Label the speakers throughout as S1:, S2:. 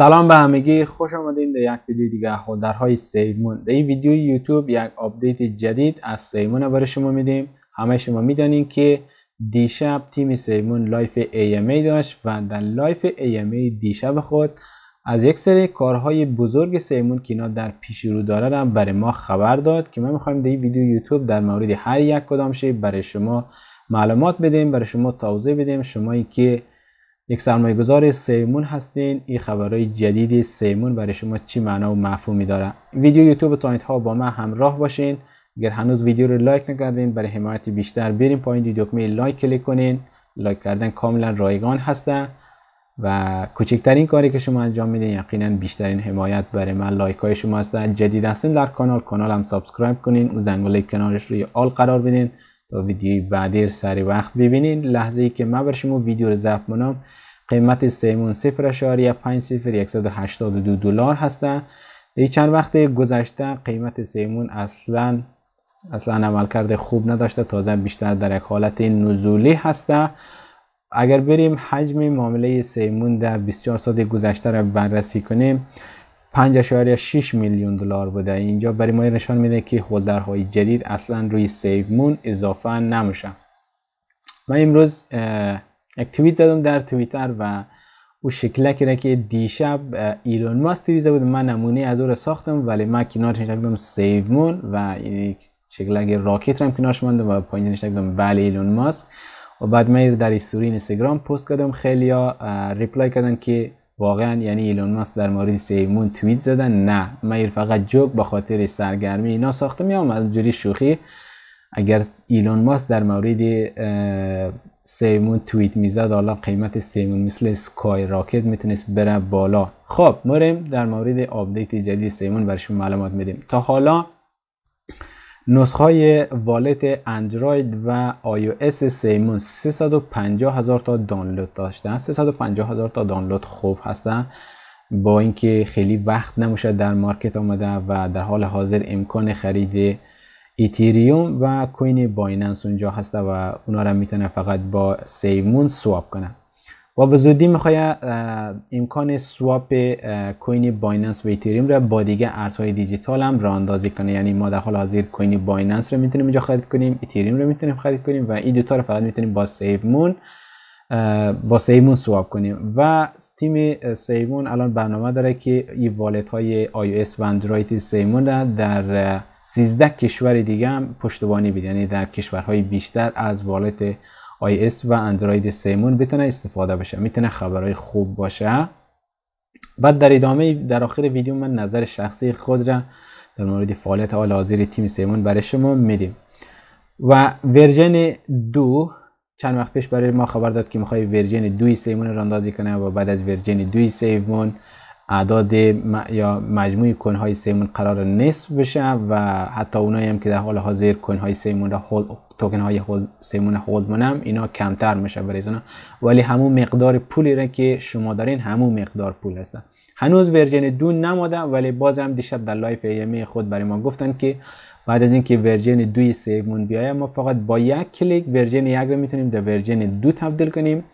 S1: سلام به همگی خوش آمدین به یک ویدیو دیگه خودرهای سیمون در این ویدیو یوتیوب یک آپدیت جدید از سیمون برای شما میدیم همه شما میدانین که دیشب تیم سیمون لایف AMA داشت و در لایف AMA دیشب خود از یک سری کارهای بزرگ سیمون که اینا در پیش رو داره برای ما خبر داد که ما میخوایم در این ویدیو یوتیوب در مورد هر یک کدام شی برای شما معلومات بدیم برای شما توضیح بدیم شمایی که یک سرمایه گذار سیمون هستین این خبرهای جدیدی سیمون برای شما چی معنا و مفهومی داره ویدیو یوتیوب تا ها با من همراه باشین اگر هنوز ویدیو رو لایک نکردین برای حمایت بیشتر بریم پایین دو دکمه لایک کلیک کنین لایک کردن کاملا رایگان هسته و کوچکترین کاری که شما انجام میدین یقینا بیشترین حمایت برای من لایک های شما هسته جدید هستین در کانال هم سابسکرایب کنین و زنگوله کنارش روی آل قرار بدین تا ویدیوی بعدی سری وقت ببینین لحظه ای که من بر شما ویدیو رو ضبط یا قیمت سیمون 0.50 182 دلار هسته ای چند وقت گذشته قیمت سیمون اصلا اصلا عملکرد خوب نداشته تازه بیشتر در یک حالت نزولی هسته اگر بریم حجم معامله سیمون در 24 ساعت گذشته را بررسی کنیم 5.6 میلیون دلار بوده اینجا برای ما نشان میده که هولدرهای جدید اصلا روی سیو مون اضافه نمیشن من امروز اکتیویت زدم در توییتر و او شکله کرده که دیشب ایلون ماست تویزه بود من نمونه از او را ساختم ولی من کنار نشکدم سیو مون و شکلک راکت را هم کنارش و پایین نشکدم ولی بله، ایلون ماست و بعد من در استوری اینستاگرام پست کردم خیلی ها ریپلای کردن که واقعا یعنی ایلون ماسک در مورد سیمون توییت زدن نه من فقط جوک به خاطر سرگرمی اینا ساخته میام از جوری شوخی اگر ایلون ماسک در مورد سیمون توییت میزد حالا قیمت سیمون مثل سکای راکت میتونست بره بالا خب مریم در مورد آپدیت جدید سیمون برشون شما معلومات میدیم تا حالا نسخه های والت اندروید و آی او سیمون 350 هزار تا دانلود داشتن 350 هزار تا دانلود خوب هستن با اینکه خیلی وقت نموشه در مارکت آمده و در حال حاضر امکان خرید ایتریوم و کوین بایننس اونجا هسته و اونا را میتونه فقط با سیمون سواب کنه و به زودی میخوای امکان سواپ کوین بایننس و ایتریوم را با دیگه ارزهای دیجیتال هم راندازی کنه یعنی ما در حال حاضر کوین بایننس رو میتونیم اینجا خرید کنیم ایتریوم رو میتونیم خرید کنیم و این دو تا رو فقط میتونیم با سیومون با سیمون سواپ کنیم و تیم سیمون الان برنامه داره که این والت های iOS و اندروید سیمون را در 13 کشور دیگه هم پشتیبانی بده یعنی در کشورهای بیشتر از والت آی اس و اندروید سیمون بتونه استفاده بشه میتونه خبرای خوب باشه بعد در ادامه در آخر ویدیو من نظر شخصی خود را در مورد فعالیت حال حاضر تیم سیمون برای شما میدیم و ورژن دو چند وقت پیش برای ما خبر داد که میخوای ورژن دوی سیمون را اندازی کنه و بعد از ورژن دوی سیمون اعداد یا مجموع کنهای سیمون قرار نصف بشه و حتی اونایی هم که در حال حاضر کنهای سیمون را هولد توکن های هولد سیمون هولد مونم اینا کمتر میشه برای ولی همون مقدار پولی را که شما دارین همون مقدار پول هستن هنوز ورژن دو نماده ولی باز هم دیشب در لایف ایمی خود برای ما گفتن که بعد از اینکه ورژن دوی سیمون بیایم ما فقط با یک کلیک ورژن یک رو میتونیم در ورژن دو تبدیل کنیم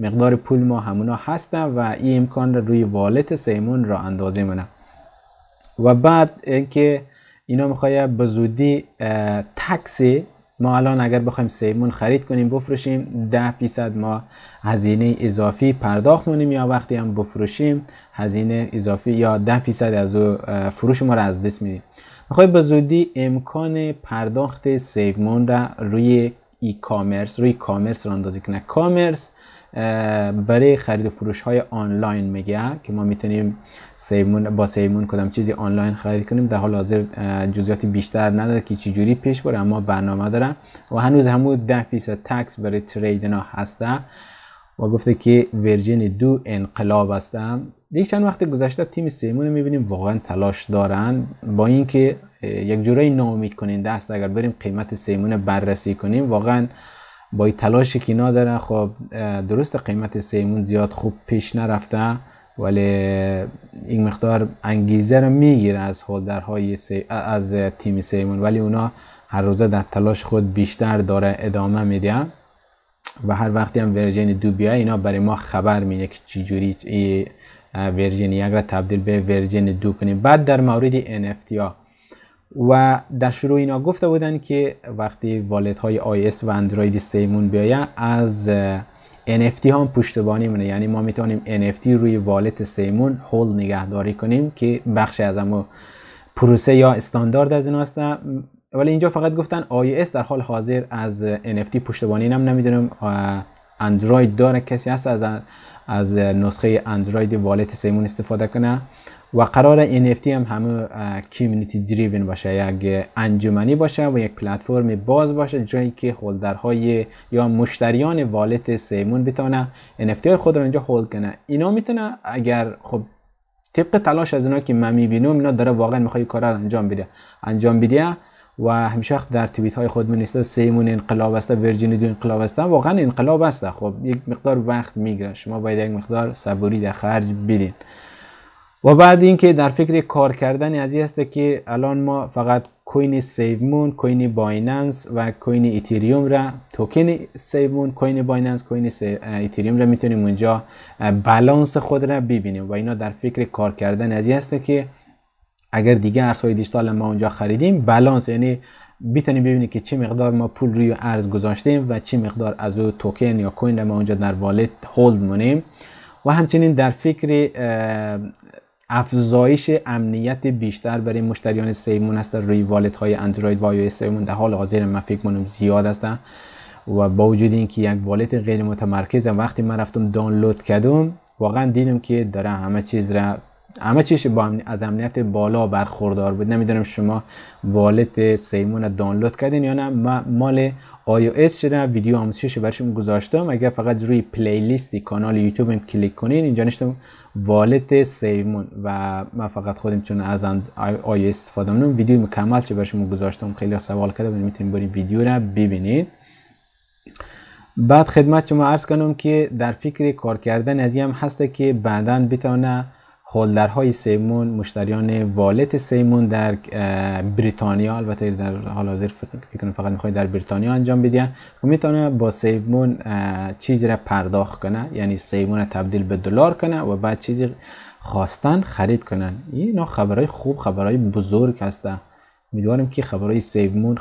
S1: مقدار پول ما همونا هستن و این امکان رو روی والت سیمون را اندازه و بعد اینکه اینا میخواید به زودی تکسی ما الان اگر بخوایم سیمون خرید کنیم بفروشیم ده فیصد ما هزینه اضافی پرداخت مونیم یا وقتی هم بفروشیم هزینه اضافی یا ده فیصد از او فروش ما را از دست میدیم میخوای به زودی امکان پرداخت سیمون را روی ای کامرس روی کامرس را اندازه کنه کامرس برای خرید و فروش های آنلاین میگه که ما میتونیم سیمون با سیمون کدام چیزی آنلاین خرید کنیم در حال حاضر جزئیات بیشتر نداره که چجوری پیش بره اما برنامه داره و هنوز همون 10 فیصد تکس برای تریدنا هسته و گفته که ورژن دو انقلاب هستم یک چند وقت گذشته تیم سیمون میبینیم واقعا تلاش دارن با اینکه یک جورایی ناامید کنین دست اگر بریم قیمت سیمون بررسی کنیم واقعا با تلاشی که اینا دارن خب درست قیمت سیمون زیاد خوب پیش نرفته ولی این مقدار انگیزه رو میگیره از هولدرهای سی... از تیم سیمون ولی اونا هر روزه در تلاش خود بیشتر داره ادامه میده و هر وقتی هم ورژن دو اینا برای ما خبر میده که چجوری ورژن یک را تبدیل به ورژن دو کنیم بعد در مورد NFT ها و در شروع اینا گفته بودن که وقتی والت های آی و اندروید سیمون بیاین از NFT هم پشتبانی منه یعنی ما میتونیم NFT روی والت سیمون هول نگهداری کنیم که بخش از امو پروسه یا استاندارد از این هستن ولی اینجا فقط گفتن iOS در حال حاضر از NFT پشتبانی هم نمیدونم اندروید داره کسی هست از از نسخه اندروید والت سیمون استفاده کنه و قرار NFT هم همه کمیونیتی دریون باشه یک انجمنی باشه و یک پلتفرم باز باشه جایی که هولدرهای یا مشتریان والت سیمون بتونه NFT های خود رو اینجا هولد کنه اینا میتونه اگر خب طبق تلاش از اینا که من میبینم اینا داره واقعا میخواد کار رو انجام بده انجام بده و همیشه وقت در توییت های خود نیست سیمون انقلاب است ورجینی دو انقلاب است واقعا انقلاب است خب یک مقدار وقت میگیره شما باید یک مقدار صبوری در خرج بدین و بعد اینکه در فکر کار کردن از هست که الان ما فقط کوین سیومون کوین بایننس و کوین ایتریوم را توکن سیومون کوین بایننس کوین ایتریوم را میتونیم اونجا بالانس خود را ببینیم و اینا در فکر کار کردن از هست که اگر دیگه ارزهای دیجیتال ما اونجا خریدیم بالانس یعنی میتونیم ببینیم که چه مقدار ما پول روی ارز گذاشتیم و چه مقدار از او توکن یا کوین را ما اونجا در والت هولد مونیم و همچنین در فکر افزایش امنیت بیشتر برای مشتریان سیمون است روی والت های اندروید و آی سیمون در حال حاضر من فکر کنم زیاد هستن و با وجود اینکه یک والت غیر متمرکز وقتی من رفتم دانلود کردم واقعا دیدم که داره همه چیز را همه چیز با از امنیت بالا برخوردار بود نمیدونم شما والت سیمون دانلود کردین یا نه مال iOS شدم ویدیو آموزشش برشون گذاشتم اگر فقط روی پلیلیستی کانال یوتیوبم کلیک کنین اینجا نشتم والت سیمون و من فقط خودم چون از iOS استفاده میکنم ویدیو مکمل چه برشون گذاشتم خیلی سوال کردم میتونین برین ویدیو را ببینید بعد خدمت شما عرض کنم که در فکر کار کردن از هم هسته که بعدا بتونه هولدرهای سیمون مشتریان والت سیمون در بریتانیا البته در حال حاضر فقط میخوای در بریتانیا انجام بدین و میتونه با سیمون چیزی را پرداخت کنه یعنی سیمون را تبدیل به دلار کنه و بعد چیزی خواستن خرید کنن این خبرهای خوب خبرهای بزرگ هستن امیدوارم که خبرهای سیمون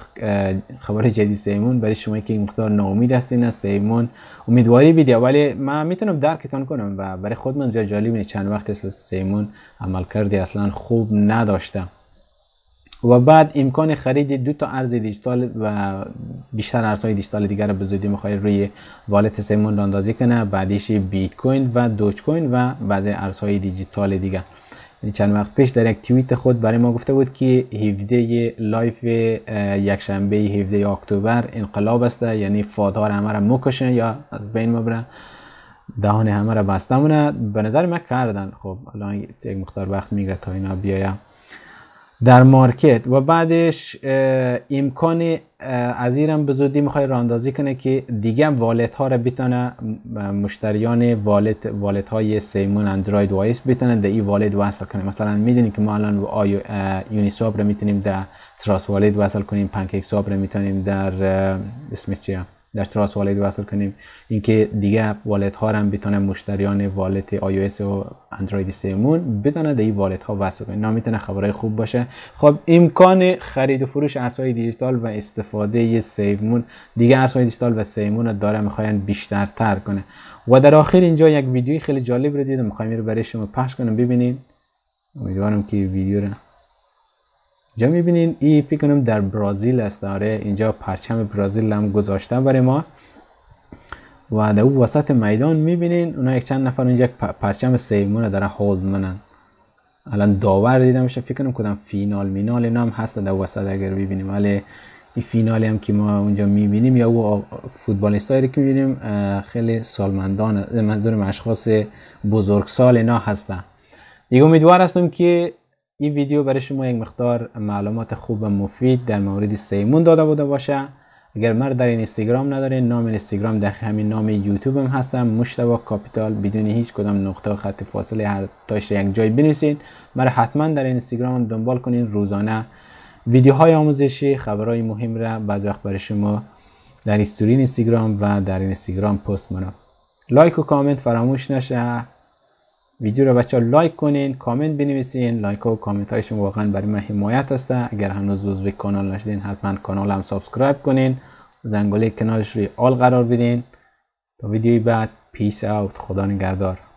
S1: خبر جدید سیمون برای شما که مقدار ناامید هستین از سیمون امیدواری بیده ولی من میتونم درکتان کنم و برای خود من زیاد جالب چند وقت است سیمون عمل کردی اصلا خوب نداشته و بعد امکان خرید دو تا ارز دیجیتال و بیشتر ارزهای دیجیتال دیگر رو به زودی روی والت سیمون راندازی کنه بعدش بیت کوین و دوج کوین و بعض ارزهای دیجیتال دیگه یعنی چند وقت پیش در یک توییت خود برای ما گفته بود که 17 لایف یکشنبه 17 اکتبر انقلاب است یعنی فادار همه را مکشن یا از بین مبره دهان همه را بسته مونه به نظر من کردن خب الان یک مقدار وقت میگره تا اینا بیایم در مارکت و بعدش امکان از ایرم به زودی میخوای راندازی کنه که دیگه والد ها رو بتونه مشتریان والد والت های سیمون اندروید وایس بیتانه در این والت وصل کنه مثلا میدونیم که ما الان و میتونیم در تراس والت وصل کنیم پنکیک ساب را میتونیم در اسمش چیه در تراس والد وصل کنیم اینکه دیگه والت ها هم بتونه مشتریان والد آی و اندروید سیمون بتونه در این والت ها وصل کنه میتونه خبرای خوب باشه خب امکان خرید و فروش ارزهای دیجیتال و استفاده سیمون دیگه ارزهای دیجیتال و سیمون رو داره میخواین بیشتر تر کنه و در آخر اینجا یک ویدیوی خیلی جالب رو دیدم میخوایم رو برای شما پخش کنم ببینید امیدوارم که ویدیو رو اینجا میبینین ای فکر کنم در برازیل است آره اینجا پرچم برازیل هم گذاشتن برای ما و در او وسط میدان میبینین اونا یک چند نفر اونجا پرچم سیمون داره هولد منن الان داور دیدمش فکر کنم کدام فینال مینال اینا هم هست در وسط اگر ببینیم ولی این فینالی هم که ما اونجا میبینیم یا او فوتبالیست هایی که میبینیم خیلی سالمندان منظور اشخاص سال اینا هستن دیگه امیدوار هستم که این ویدیو برای شما یک مقدار معلومات خوب و مفید در مورد سیمون داده بوده باشه اگر مرد در این اینستاگرام ندارین نام اینستاگرام در همین نام یوتیوبم هم هستم مشتبه کاپیتال بدون هیچ کدام نقطه و خط فاصله هر تاش یک جای بنویسین مرا حتما در این اینستاگرام دنبال کنین روزانه ویدیوهای آموزشی خبرهای مهم را بعض وقت برای شما در استوری اینستاگرام و در اینستاگرام پست منم لایک و کامنت فراموش نشه ویدیو رو بچه لایک کنین کامنت بنویسین لایک ها و کامنت هایشون واقعا برای من حمایت هسته اگر هنوز عضو کانال نشدین حتما کانال هم سابسکرایب کنین زنگوله کنارش روی آل قرار بدین تا ویدیوی بعد پیس اوت خدا نگهدار